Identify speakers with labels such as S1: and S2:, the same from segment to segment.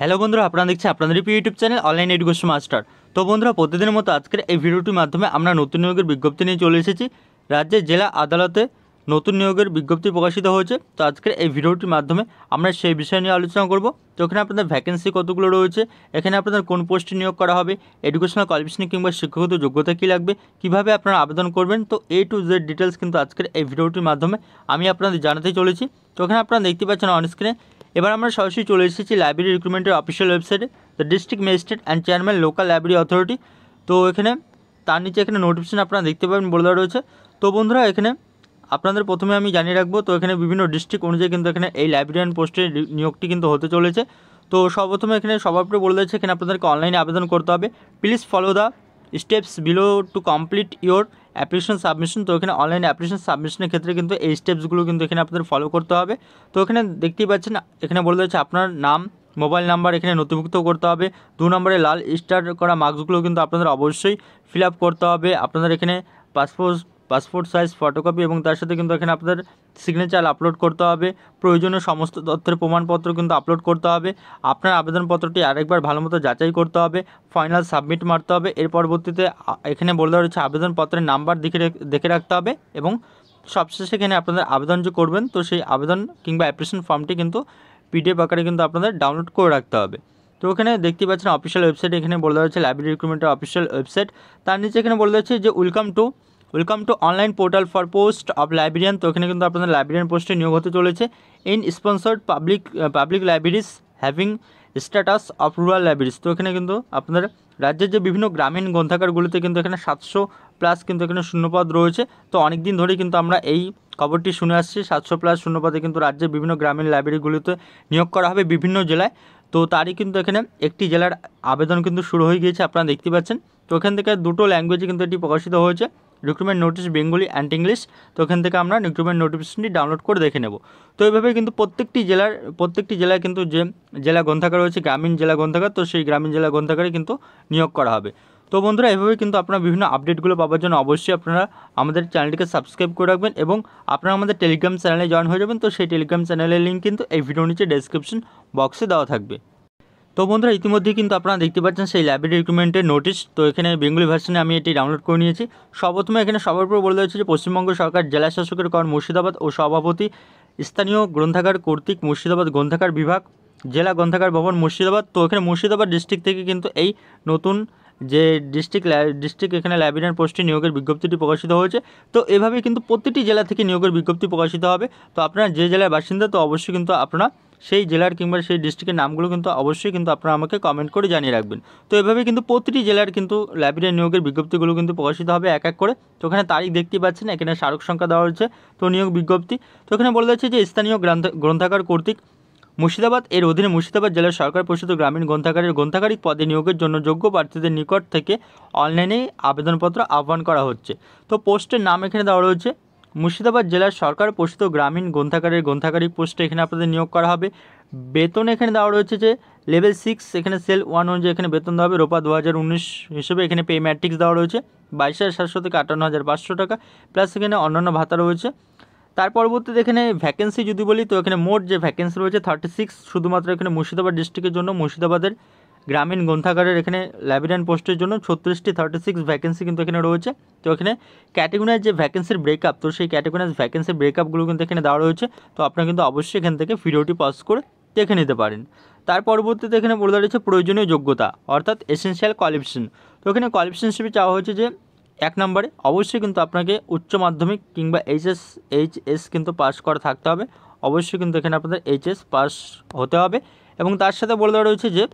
S1: hello বন্ধুরা আপনারা দেখছেন আপনাদের YouTube channel online education master তো বন্ধুরা প্রতিদিনের মতো আজকের এই ভিডিওটির মাধ্যমে আমরা নতুন নিয়োগের বিজ্ঞপ্তি নিয়ে চলে এসেছি রাজ্যের জেলা আদালতে নতুন নিয়োগের বিজ্ঞপ্তি প্রকাশিত হয়েছে তো আজকের এই ভিডিওটির মাধ্যমে আমরা সেই বিষয় নিয়ে আলোচনা করব তো এখানে আপনাদের ভ্যাকেন্সি কতগুলো রয়েছে এখানে আপনাদের কোন পোস্টে নিয়োগ করা হবে এডুকেশনাল কোয়ালিফিকেশন কিংবা শিক্ষাগত যোগ্যতা কী লাগবে কীভাবে আপনারা আবেদন করবেন তো এ টু জেড ডিটেলস কিন্তু আজকের এই ভিডিওটির মাধ্যমে আমি আপনাদের জানাতে চলেছি তো এখানে আপনারা দেখতে পাচ্ছেন অনস্ক্রিনে এবার আমরা সরাসরি চলে এসেছি লাইব্রেরি রিক্রুটমেন্টের অফিসিয়াল ওয়েবসাইটে the district magistrate and chairman local library authority তো এখানে তার নিচে এখানে নোটিফিকেশন আপনারা দেখতে পাবেন বলে দেওয়া রয়েছে তো বন্ধুরা এখানে আপনাদের প্রথমে আমি জানিয়ে রাখবো তো এখানে বিভিন্ন ডিস্ট্রিক্ট অনুযায়ী কিন্তু এখানে এই লাইব্রেরিয়ান পোস্টের নিয়োগটি কিন্তু হতে চলেছে তো সর্বপ্রথমে এখানে সবাই বলে দিয়েছে এখানে আপনাদেরকে অনলাইনে আবেদন করতে হবে please follow the steps below to complete your application submission তো এখানে অনলাইন অ্যাপ্লিকেশন সাবমিশনের ক্ষেত্রে কিন্তু এই স্টেপসগুলো কিন্তু এখানে আপনাদের ফলো করতে হবে তো এখানে দেখতেই পাচ্ছেন এখানে বলে দিচ্ছে আপনার নাম মোবাইল নাম্বার এখানে নথিভুক্ত করতে হবে দু নম্বরে লাল স্টার করা মার্কসগুলো কিন্তু আপনাদের অবশ্যই ফিল করতে হবে আপনাদের এখানে পাসপোর্ট পাসপোর্ট সাইজ ফটোকপি এবং তার সাথে কিন্তু এখানে আপনাদের সিগনেচার আপলোড করতে হবে প্রয়োজনীয় সমস্ত তথ্যের প্রমাণপত্র কিন্তু আপলোড করতে হবে আপনার আবেদনপত্রটি আরেকবার ভালোমতো যাচাই করতে হবে ফাইনাল সাবমিট মারতে হবে এর পরবর্তীতে এখানে বলে দেওয়া রয়েছে আবেদনপত্রের নাম্বার দেখে দেখে রাখতে হবে এবং সবশেষে এখানে আপনাদের আবেদন যে করবেন তো সেই আবেদন কিংবা অ্যাপ্লিকেশন ফর্মটি কিন্তু পিডিএফ আকারে কিন্তু আপনাদের ডাউনলোড করে রাখতে হবে তো ওখানে দেখতে পাচ্ছেন অফিসিয়াল ওয়েবসাইট এখানে বলে দেওয়া হচ্ছে লাইব্রেরি রিক্রুটমেন্টের অফিসিয়াল ওয়েবসাইট তার নিচে এখানে বলে দেওয়া হচ্ছে যে welcome to welcome to online portal for post of librarian তো এখানে কিন্তু আপনাদের লাইব্রেরিয়ান পোস্টে নিয়োগ হতে চলেছে in sponsored public public libraries having status of rural libraries তো এখানে কিন্তু আপনার রাজ্যের যে বিভিন্ন গ্রামীণ গ্রন্থাগারগুলিতে কিন্তু এখানে সাতশো প্লাস কিন্তু এখানে শূন্যপদ রয়েছে তো অনেক দিন ধরেই কিন্তু আমরা এই খবরটি শুনে আসছি সাতশো প্লাস শূন্যপদে কিন্তু রাজ্যের বিভিন্ন গ্রামীণ লাইব্রেরিগুলিতে নিয়োগ করা হবে বিভিন্ন জেলায় তো তারই কিন্তু এখানে একটি জেলার আবেদন কিন্তু শুরু হয়ে গিয়েছে আপনারা দেখতে পাচ্ছেন তো এখান থেকে দুটো ল্যাঙ্গুয়েজে কিন্তু এটি প্রকাশিত হয়েছে recruitment notice Bengali and English তো এখান থেকে আমরা রিক্রুটমেন্ট নোটিফিকেশনটি ডাউনলোড করে দেখে নেব তো এইভাবে কিন্তু প্রত্যেকটি জেলার প্রত্যেকটি জেলায় কিন্তু যে জেলা গ্রন্থাগার রয়েছে গ্রামীণ জেলা গ্রন্থাগার তো সেই গ্রামীণ জেলা গ্রন্থাগারে কিন্তু নিয়োগ করা হবে তো বন্ধুরা এভাবে কিন্তু আপনারা বিভিন্ন আপডেটগুলো পাওয়ার জন্য অবশ্যই আপনারা আমাদের চ্যানেলটিকে সাবস্ক্রাইব করে রাখবেন এবং আপনারা আমাদের টেলিগ্রাম চ্যানেলে জয়েন হয়ে যাবেন তো সেই টেলিগ্রাম চ্যানেলের লিঙ্ক কিন্তু এই ভিডিও নিচে ডেসক্রিপশন বক্সে দেওয়া থাকবে তো বন্ধুরা ইতিমধ্যে কিন্তু আপনারা দেখতে পাচ্ছেন সেই লাইব্রেরি রিক্রুটমেন্টের নোটিশ তো এখানে বেঙ্গলি ভার্সনে আমি এটি ডাউনলোড করে নিয়েছি সর্বপ্রথমে এখানে সবার উপর বলে দিয়েছে যে পশ্চিমবঙ্গ সরকার জেলা শাসকের কর মুর্শিদাবাদ ও সভাপতি স্থানীয় গ্রন্থাগার কর্তৃক মুর্শিদাবাদ গ্রন্থাগার বিভাগ জেলা গ্রন্থাগার ভবন মুর্শিদাবাদ তো এখানে মুর্শিদাবাদ ডিস্ট্রিক্ট থেকে কিন্তু এই নতুন যে ডিস্ট্রিক্ট ডিস্ট্রিক্ট এখানে লাইব্রেরিয়ান পোস্টে নিয়োগের বিজ্ঞপ্তিটি প্রকাশিত হয়েছে তো এভাবে কিন্তু প্রতিটি জেলা থেকে নিয়োগের বিজ্ঞপ্তি প্রকাশিত হবে তো আপনারা যে জেলার বাসিন্দা তো অবশ্যই কিন্তু আপনারা সেই জেলার কিংবা সেই ডিস্ট্রিক্টের নামগুলো কিন্তু অবশ্যই কিন্তু আপনারা আমাকে কমেন্ট করে জানিয়ে রাখবেন তো এভাবে কিন্তু প্রতিটি জেলার কিন্তু লাইব্রেরি নিয়োগের বিজ্ঞপ্তিগুলো কিন্তু প্রকাশিত হবে এক এক করে তো ওখানে তারিখ দেখতে পাচ্ছেন এখানে স্মারক সংখ্যা দেওয়া হয়েছে তো নিয়োগ বিজ্ঞপ্তি তো এখানে বলে যাচ্ছে যে স্থানীয় গ্রন্থ গ্রন্থাগার কর্তৃক মুর্শিদাবাদ এর অধীনে মুর্শিদাবাদ জেলার সরকার পরিষদ গ্রামীণ গ্রন্থাগারের গ্রন্থাগারিক পদে নিয়োগের জন্য যোগ্য প্রার্থীদের নিকট থেকে অনলাইনে আবেদনপত্র আহ্বান করা হচ্ছে তো পোস্টের নাম এখানে দেওয়া রয়েছে মুর্শিদাবাদ জেলার সরকার পোষিত গ্রামীণ গ্রন্থাগারের গ্রন্থাগারিক পোস্টে এখানে আপনাদের নিয়োগ করা হবে বেতন এখানে দেওয়া রয়েছে যে লেভেল সিক্স এখানে সেল ওয়ান অনুযায়ী এখানে বেতন দেওয়া হবে রোপা দু হিসেবে এখানে পে ম্যাট্রিক্স দেওয়া রয়েছে বাইশ হাজার সাতশো থেকে আটান্ন হাজার পাঁচশো টাকা প্লাস এখানে অন্যান্য ভাতা রয়েছে তার পরবর্তীতে এখানে ভ্যাকেন্সি যদি বলি তো এখানে মোট যে ভ্যাকেন্সি রয়েছে থার্টি সিক্স শুধুমাত্র এখানে মুর্শিদাবাদ ডিস্ট্রিক্টের জন্য মুর্শিদাবাদের গ্রামীণ গ্রন্থাগারের এখানে ল্যাবিডান পোস্টের জন্য ছত্রিশটি থার্টি সিক্স ভ্যাকেন্সি কিন্তু এখানে রয়েছে তো এখানে ক্যাটেগরিজ যে ভ্যাকেন্সির ব্রেকআপ তো সেই ক্যাটেগরিজ ভ্যাকেন্সির ব্রেকআপগুলো কিন্তু এখানে দেওয়া রয়েছে তো আপনারা কিন্তু অবশ্যই এখান থেকে ভিডিওটি পাস করে দেখে নিতে পারেন তার পরবর্তীতে এখানে বলে দাঁড়িয়েছে প্রয়োজনীয় যোগ্যতা অর্থাৎ এসেন্সিয়াল কোয়ালিফিকেশন তো এখানে কোয়ালিফিকেশন হিসেবে চাওয়া হয়েছে যে এক নম্বরে অবশ্যই কিন্তু আপনাকে উচ্চ মাধ্যমিক কিংবা এইচএস এইচএস কিন্তু পাস করা থাকতে হবে অবশ্যই কিন্তু এখানে আপনাদের এইচএস পাস হতে হবে এবং তার সাথে বলে দেওয়া রয়েছে যে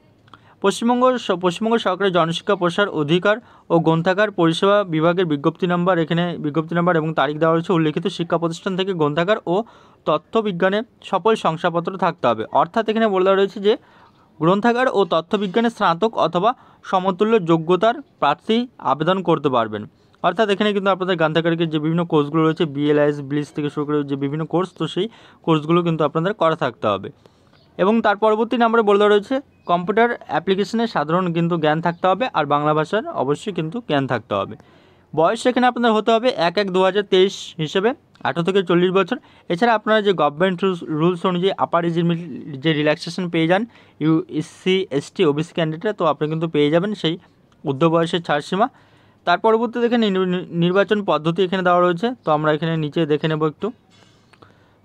S1: পশ্চিমবঙ্গ পশ্চিমবঙ্গ সরকারের জনশিক্ষা প্রসার অধিকার ও গ্রন্থাগার পরিষেবা বিভাগের বিজ্ঞপ্তি নাম্বার এখানে বিজ্ঞপ্তি নাম্বার এবং তারিখ দেওয়া হয়েছে উল্লেখিত শিক্ষা প্রতিষ্ঠান থেকে গ্রন্থাগার ও তথ্যবিজ্ঞানে সকল শংসাপত্র থাকতে হবে অর্থাৎ এখানে বলে দেওয়া রয়েছে যে গ্রন্থাগার ও তথ্যবিজ্ঞানে স্নাতক অথবা সমতুল্য যোগ্যতার প্রার্থী আবেদন করতে পারবেন অর্থাৎ এখানে কিন্তু আপনাদের গ্রন্থাগারকে যে বিভিন্ন কোর্সগুলো রয়েছে বিএলআইএস ব্লিস e থেকে শুরু করে যে বিভিন্ন কোর্স তো সেই কোর্সগুলো কিন্তু আপনাদের করা থাকতে হবে এবং তার পরবর্তী নাম্বারে বলে দেওয়া রয়েছে কম্পিউটার অ্যাপ্লিকেশনে সাধারণ কিন্তু জ্ঞান থাকতে হবে আর বাংলা ভাষার অবশ্যই কিন্তু জ্ঞান থাকতে হবে বয়স সেখানে আপনাদের হতে হবে এক এক দু হিসেবে আঠারো থেকে চল্লিশ বছর এছাড়া আপনারা যে গভর্নমেন্ট রুলস অনুযায়ী আপার ইজিমিল যে রিল্যাক্সেশন পেয়ে যান ইউ এসসি এসটি ওবিসি ক্যান্ডিডেটরা তো আপনি কিন্তু পেয়ে যাবেন সেই উর্ধ্ব বয়সের ছাড়সীমা তার পরবর্তী দেখে নির্বাচন পদ্ধতি এখানে দেওয়া রয়েছে তো আমরা এখানে নিচে দেখে নেব একটু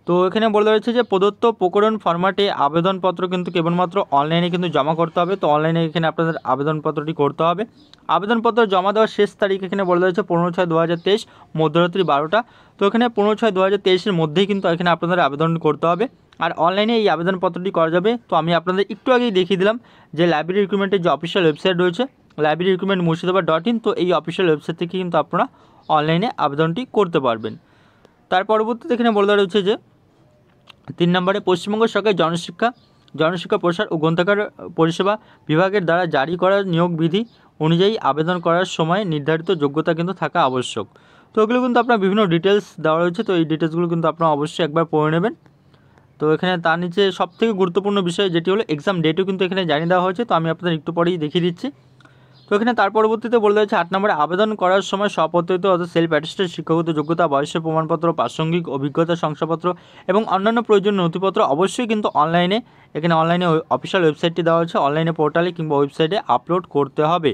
S1: তো এখানে বলে রয়েছে যে প্রদত্ত প্রকরণ ফর্মাটে আবেদনপত্র কিন্তু কেবলমাত্র অনলাইনে কিন্তু জমা করতে হবে তো অনলাইনে এখানে আপনাদের আবেদনপত্রটি করতে হবে আবেদনপত্র জমা দেওয়ার শেষ তারিখ এখানে বলে রয়েছে পনেরো ছয় দু হাজার তেইশ মধ্যরাত্রি বারোটা তো এখানে পনেরো ছয় দু হাজার তেইশের মধ্যেই কিন্তু এখানে আপনাদের আবেদন করতে হবে আর অনলাইনে এই আবেদনপত্রটি করা যাবে তো আমি আপনাদের একটু আগেই দেখিয়ে দিলাম যে লাইব্রেরি রিক্রুটমেন্টের যে অফিসিয়াল ওয়েবসাইট রয়েছে library recruitment Murshidabad dot in তো এই অফিসিয়াল ওয়েবসাইট থেকে কিন্তু আপনারা অনলাইনে আবেদনটি করতে পারবেন তার পরবর্তীতে এখানে বলে রয়েছে যে তিন নম্বরে পশ্চিমবঙ্গ সরকার জনশিক্ষা জনশিক্ষা প্রসার ও গ্রন্থাগার পরিষেবা বিভাগের দ্বারা জারি করা নিয়োগ বিধি অনুযায়ী আবেদন করার সময় নির্ধারিত যোগ্যতা কিন্তু থাকা আবশ্যক তো এগুলো কিন্তু আপনার বিভিন্ন ডিটেলস দেওয়া রয়েছে তো এই ডিটেলসগুলো কিন্তু আপনার অবশ্যই একবার পড়ে নেবেন তো এখানে তার নিচে সবথেকে গুরুত্বপূর্ণ বিষয় যেটি হলো এক্সাম ডেটও কিন্তু এখানে জানিয়ে দেওয়া হয়েছে তো আমি আপনাদের একটু পরেই দেখিয়ে দিচ্ছি তো এখানে তার পরবর্তীতে বলে দিয়েছে আট নম্বরে আবেদন করার সময় স্বপত্রিত অর্থাৎ সেলফ অ্যাটেস্টেড শিক্ষাগত যোগ্যতা বয়সের প্রমাণপত্র প্রাসঙ্গিক অভিজ্ঞতা শংসাপত্র এবং অন্যান্য প্রয়োজনীয় নথিপত্র অবশ্যই কিন্তু অনলাইনে এখানে অনলাইনে অফিসিয়াল ওয়েবসাইটটি দেওয়া হয়েছে অনলাইনে পোর্টালে কিংবা ওয়েবসাইটে আপলোড করতে হবে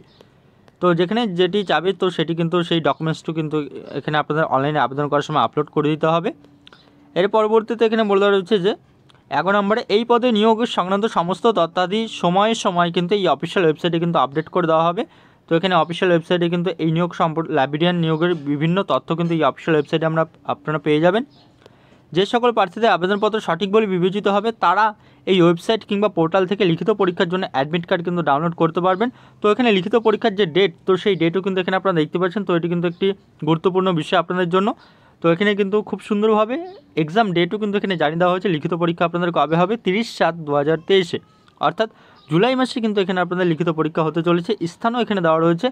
S1: তো যেখানে যেটি চাবে তো সেটি কিন্তু সেই ডকুমেন্টসটি কিন্তু এখানে আপনাদের অনলাইনে আবেদন করার সময় আপলোড করে দিতে হবে এর পরবর্তীতে এখানে বলে দেওয়া রয়েছে যে এক নম্বরে এই পদে নিয়োগের সংক্রান্ত সমস্ত তথ্যাদি সময়ে সময় কিন্তু এই অফিসিয়াল ওয়েবসাইটে কিন্তু আপডেট করে দেওয়া হবে তো এখানে অফিসিয়াল ওয়েবসাইটে কিন্তু এই নিয়োগ সম্পর্ক লাইব্রেরিয়ান নিয়োগের বিভিন্ন তথ্য কিন্তু এই অফিসিয়াল ওয়েবসাইটে আমরা আপনারা পেয়ে যাবেন যে সকল প্রার্থীদের আবেদনপত্র সঠিক বলে বিবেচিত হবে তারা এই ওয়েবসাইট কিংবা পোর্টাল থেকে লিখিত পরীক্ষার জন্য অ্যাডমিট কার্ড কিন্তু ডাউনলোড করতে পারবেন তো এখানে লিখিত পরীক্ষার যে ডেট তো সেই ডেটও কিন্তু এখানে আপনারা দেখতে পাচ্ছেন তো এটি কিন্তু একটি গুরুত্বপূর্ণ বিষয় আপনাদের জন্য তো এখানে কিন্তু খুব সুন্দরভাবে এক্সাম ডেটও কিন্তু এখানে জানিয়ে দেওয়া হয়েছে লিখিত পরীক্ষা আপনাদের কবে হবে তিরিশ সাত দু হাজার তেইশে অর্থাৎ জুলাই মাসে কিন্তু এখানে আপনাদের লিখিত পরীক্ষা হতে চলেছে স্থানও এখানে দেওয়া রয়েছে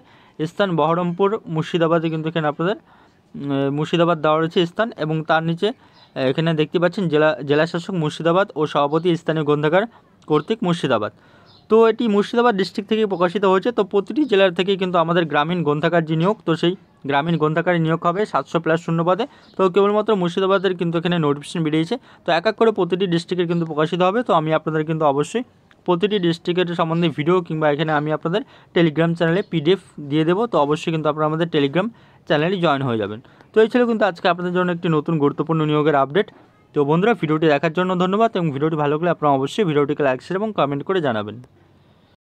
S1: স্থান বহরমপুর মুর্শিদাবাদে কিন্তু এখানে আপনাদের মুর্শিদাবাদ দেওয়া রয়েছে স্থান এবং তার নিচে এখানে দেখতে পাচ্ছেন জেলা জেলাশাসক মুর্শিদাবাদ ও সভাপতি স্থানীয় গ্রন্থাগার কর্তৃক মুর্শিদাবাদ তো এটি মুর্শিদাবাদ ডিস্ট্রিক্ট থেকে প্রকাশিত হয়েছে তো প্রতিটি জেলার থেকে কিন্তু আমাদের গ্রামীণ গ্রন্থাগার যে নিয়োগ তো সেই গ্রামীণ গ্রন্থাগারে নিয়োগ হবে সাতশো প্লাস পদে তো কেবলমাত্র মুর্শিদাবাদের কিন্তু এখানে নোটিফিকেশন বেরিয়েছে তো এক এক করে প্রতিটি ডিস্ট্রিক্টের কিন্তু প্রকাশিত হবে তো আমি আপনাদের কিন্তু অবশ্যই প্রতিটি ডিস্ট্রিক্টের সম্বন্ধে ভিডিও কিংবা এখানে আমি আপনাদের টেলিগ্রাম চ্যানেলে পিডিএফ দিয়ে দেবো তো অবশ্যই কিন্তু আপনারা আমাদের টেলিগ্রাম চ্যানেলে জয়েন হয়ে যাবেন তো এই ছিল কিন্তু আজকে আপনাদের জন্য একটি নতুন গুরুত্বপূর্ণ নিয়োগের আপডেট তো বন্ধুরা ভিডিওটি দেখার জন্য ধন্যবাদ এবং ভিডিওটি ভালো লাগলে আপনারা অবশ্যই ভিডিওটিকে লাইক শেয়ার এবং কমেন্ট করে জানাবেন